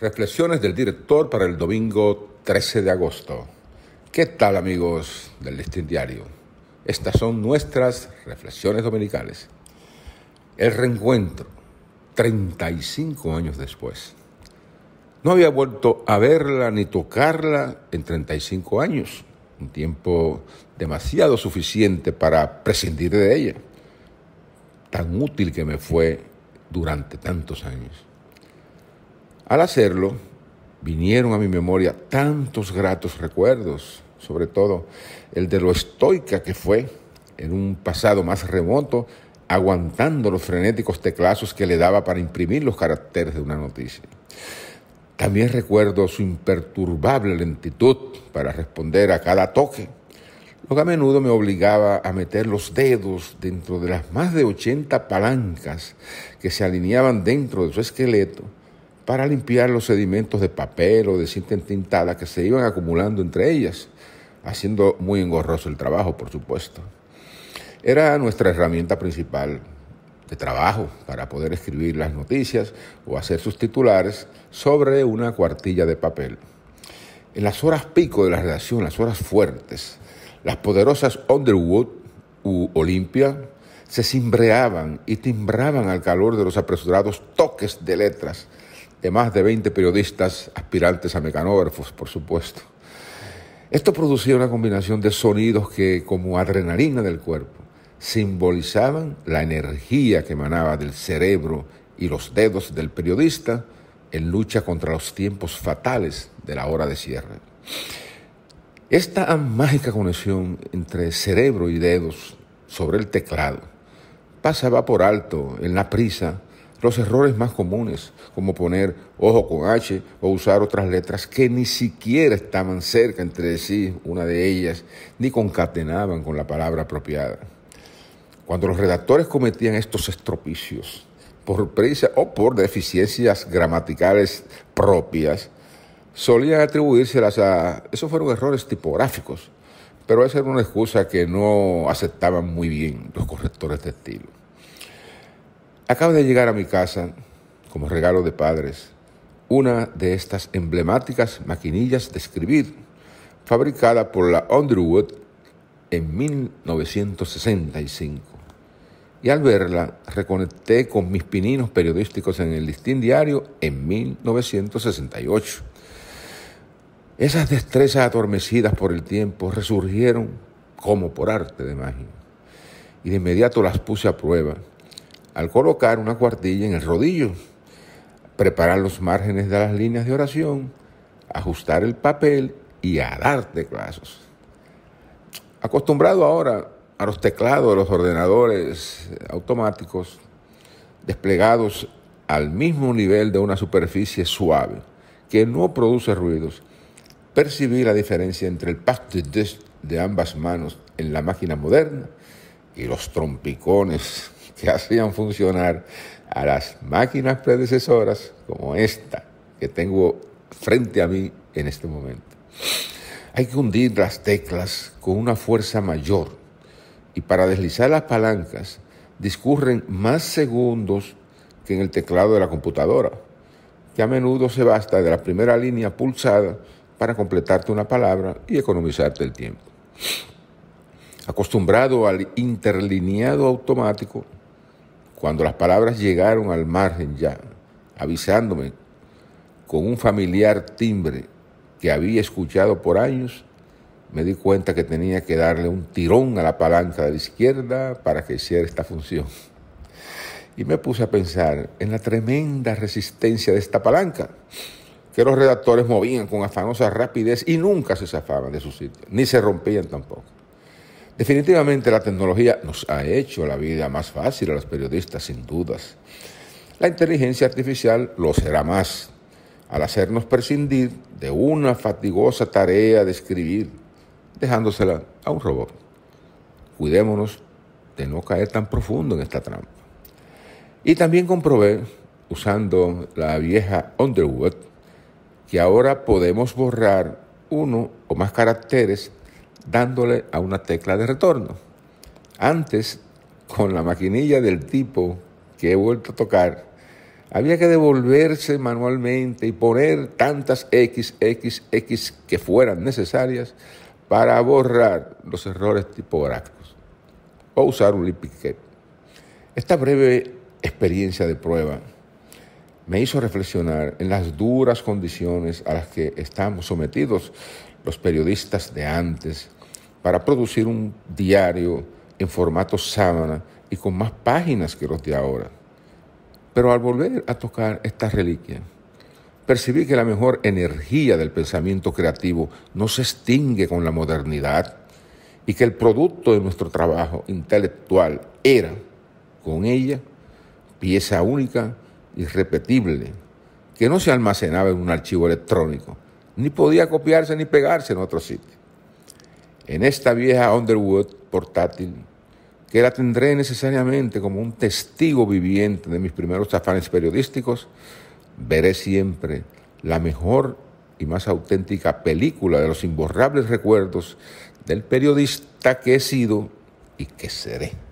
Reflexiones del director para el domingo 13 de agosto. ¿Qué tal amigos del Listín Diario? Estas son nuestras reflexiones dominicales. El reencuentro, 35 años después. No había vuelto a verla ni tocarla en 35 años, un tiempo demasiado suficiente para prescindir de ella, tan útil que me fue durante tantos años. Al hacerlo, vinieron a mi memoria tantos gratos recuerdos, sobre todo el de lo estoica que fue en un pasado más remoto, aguantando los frenéticos teclazos que le daba para imprimir los caracteres de una noticia. También recuerdo su imperturbable lentitud para responder a cada toque, lo que a menudo me obligaba a meter los dedos dentro de las más de 80 palancas que se alineaban dentro de su esqueleto para limpiar los sedimentos de papel o de cinta entintada que se iban acumulando entre ellas, haciendo muy engorroso el trabajo, por supuesto. Era nuestra herramienta principal de trabajo para poder escribir las noticias o hacer sus titulares sobre una cuartilla de papel. En las horas pico de la redacción, las horas fuertes, las poderosas Underwood u Olimpia se cimbreaban y timbraban al calor de los apresurados toques de letras de más de 20 periodistas, aspirantes a mecanógrafos, por supuesto. Esto producía una combinación de sonidos que, como adrenalina del cuerpo, simbolizaban la energía que emanaba del cerebro y los dedos del periodista en lucha contra los tiempos fatales de la hora de cierre. Esta mágica conexión entre cerebro y dedos sobre el teclado pasaba por alto en la prisa los errores más comunes, como poner ojo con H o usar otras letras que ni siquiera estaban cerca entre sí, una de ellas, ni concatenaban con la palabra apropiada. Cuando los redactores cometían estos estropicios, por prisa o por deficiencias gramaticales propias, solían atribuírselas a... Esos fueron errores tipográficos, pero esa era una excusa que no aceptaban muy bien los correctores de estilo. Acabo de llegar a mi casa, como regalo de padres, una de estas emblemáticas maquinillas de escribir, fabricada por la Underwood en 1965. Y al verla, reconecté con mis pininos periodísticos en el listín diario en 1968. Esas destrezas adormecidas por el tiempo resurgieron como por arte de magia. Y de inmediato las puse a prueba al colocar una cuartilla en el rodillo, preparar los márgenes de las líneas de oración, ajustar el papel y a dar teclados. Acostumbrado ahora a los teclados de los ordenadores automáticos desplegados al mismo nivel de una superficie suave que no produce ruidos, percibí la diferencia entre el pack de ambas manos en la máquina moderna y los trompicones que hacían funcionar a las máquinas predecesoras como esta que tengo frente a mí en este momento. Hay que hundir las teclas con una fuerza mayor y para deslizar las palancas discurren más segundos que en el teclado de la computadora, que a menudo se basta de la primera línea pulsada para completarte una palabra y economizarte el tiempo. Acostumbrado al interlineado automático, cuando las palabras llegaron al margen ya, avisándome con un familiar timbre que había escuchado por años, me di cuenta que tenía que darle un tirón a la palanca de la izquierda para que hiciera esta función. Y me puse a pensar en la tremenda resistencia de esta palanca, que los redactores movían con afanosa rapidez y nunca se zafaban de su sitio, ni se rompían tampoco. Definitivamente la tecnología nos ha hecho la vida más fácil a los periodistas, sin dudas. La inteligencia artificial lo será más, al hacernos prescindir de una fatigosa tarea de escribir, dejándosela a un robot. Cuidémonos de no caer tan profundo en esta trampa. Y también comprobé, usando la vieja Underwood, que ahora podemos borrar uno o más caracteres dándole a una tecla de retorno. Antes, con la maquinilla del tipo que he vuelto a tocar, había que devolverse manualmente y poner tantas X, X, X que fueran necesarias para borrar los errores tipográficos o usar un lipiquet. Esta breve experiencia de prueba me hizo reflexionar en las duras condiciones a las que estamos sometidos los periodistas de antes para producir un diario en formato sábana y con más páginas que los de ahora. Pero al volver a tocar esta reliquia, percibí que la mejor energía del pensamiento creativo no se extingue con la modernidad y que el producto de nuestro trabajo intelectual era, con ella, pieza única, irrepetible, que no se almacenaba en un archivo electrónico, ni podía copiarse ni pegarse en otro sitio en esta vieja Underwood portátil, que la tendré necesariamente como un testigo viviente de mis primeros afanes periodísticos, veré siempre la mejor y más auténtica película de los imborrables recuerdos del periodista que he sido y que seré.